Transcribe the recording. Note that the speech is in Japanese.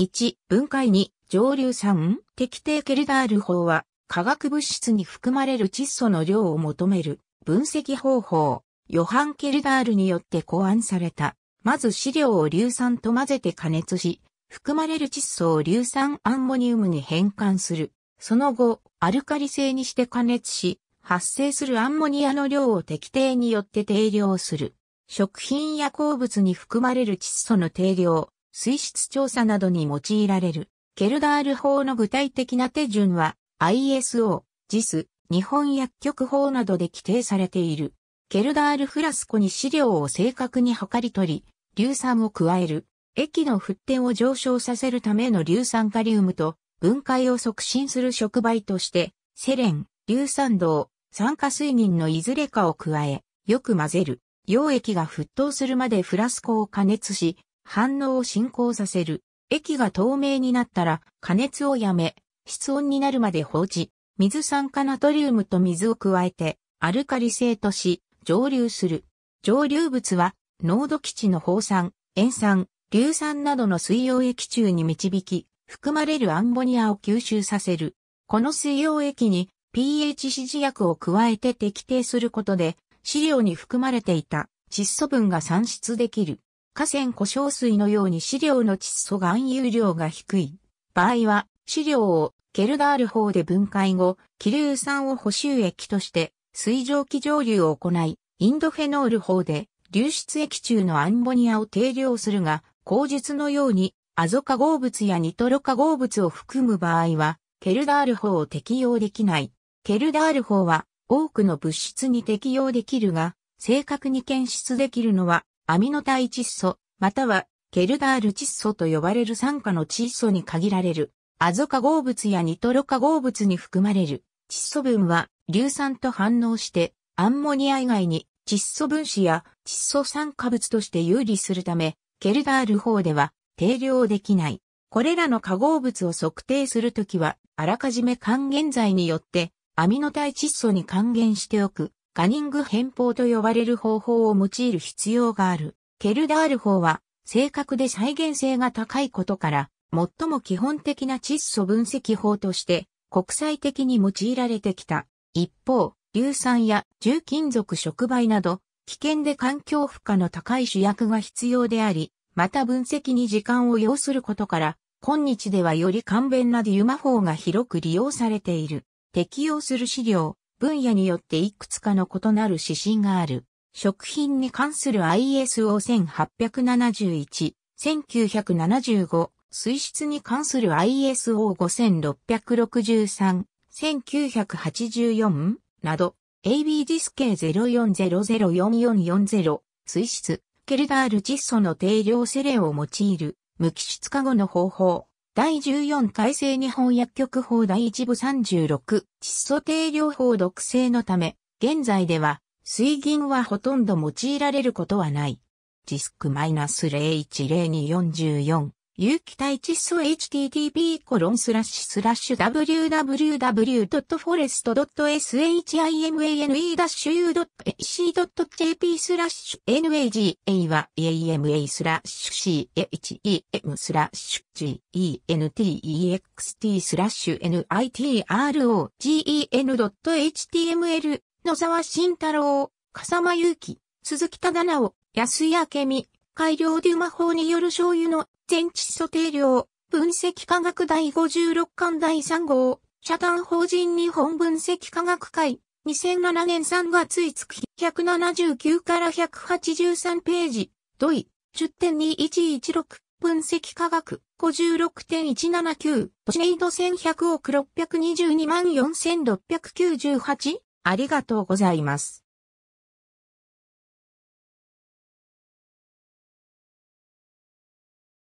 1、分解2、上流3、適定ケルダール法は、化学物質に含まれる窒素の量を求める分析方法、ヨハン・ケルダールによって考案された。まず資料を硫酸と混ぜて加熱し、含まれる窒素を硫酸アンモニウムに変換する。その後、アルカリ性にして加熱し、発生するアンモニアの量を適定によって定量する。食品や鉱物に含まれる窒素の定量、水質調査などに用いられる、ケルダール法の具体的な手順は、ISO、JIS、日本薬局法などで規定されている。ケルダールフラスコに資料を正確に測り取り、硫酸を加える。液の沸点を上昇させるための硫酸カリウムと分解を促進する触媒として、セレン、硫酸銅、酸化水銀のいずれかを加え、よく混ぜる。溶液が沸騰するまでフラスコを加熱し、反応を進行させる。液が透明になったら加熱をやめ、室温になるまで放置。水酸化ナトリウムと水を加えて、アルカリ性とし、蒸留する。蒸留物は、濃度基地の放酸、塩酸、硫酸などの水溶液中に導き、含まれるアンボニアを吸収させる。この水溶液に pH 指示薬を加えて適定することで、飼料に含まれていた窒素分が産出できる。河川故障水のように飼料の窒素含有量が低い場合は、飼料をケルダール法で分解後、気流酸を補修液として水蒸気蒸留を行い、インドフェノール法で流出液中のアンモニアを定量するが、口述のようにアゾ化合物やニトロ化合物を含む場合は、ケルダール法を適用できない。ケルダール法は多くの物質に適用できるが、正確に検出できるのはアミノ体窒素、またはケルダール窒素と呼ばれる酸化の窒素に限られる、アゾ化合物やニトロ化合物に含まれる窒素分は硫酸と反応してアンモニア以外に窒素分子や窒素酸化物として有利するため、ケルダール法では定量できない。これらの化合物を測定するときは、あらかじめ還元剤によってアミノ体窒素に還元しておくガニング変法と呼ばれる方法を用いる必要がある。ケルダール法は、正確で再現性が高いことから、最も基本的な窒素分析法として、国際的に用いられてきた。一方、硫酸や重金属触媒など、危険で環境負荷の高い主役が必要であり、また分析に時間を要することから、今日ではより簡便なデュマ法が広く利用されている。適用する資料、分野によっていくつかの異なる指針がある。食品に関する ISO1871、1975、水質に関する ISO5663、1984など、AB ディスケ04004440、水質、ケルダール窒素の定量セレを用いる、無機質化後の方法、第14改正日本薬局法第1部36、窒素定量法毒性のため、現在では、水銀はほとんど用いられることはない。ジスク -010244 有機体窒素 http コロンスラッシュスラッシュ www.forest.shimane-u-c.jp a スラッシュ naga は ama スラッシュ chem スラッシュ gentext スラッシュ nitrogen.html 野沢慎太郎、笠間祐希、鈴木忠直、安井明美、改良デュマ法による醤油の全窒素定量、分析科学第56巻第3号、社団法人日本分析科学会、2007年3月5日、179から183ページ、土井、10.2116、分析科学、56.179、シネイド1100億622万4698、ありがとうございます。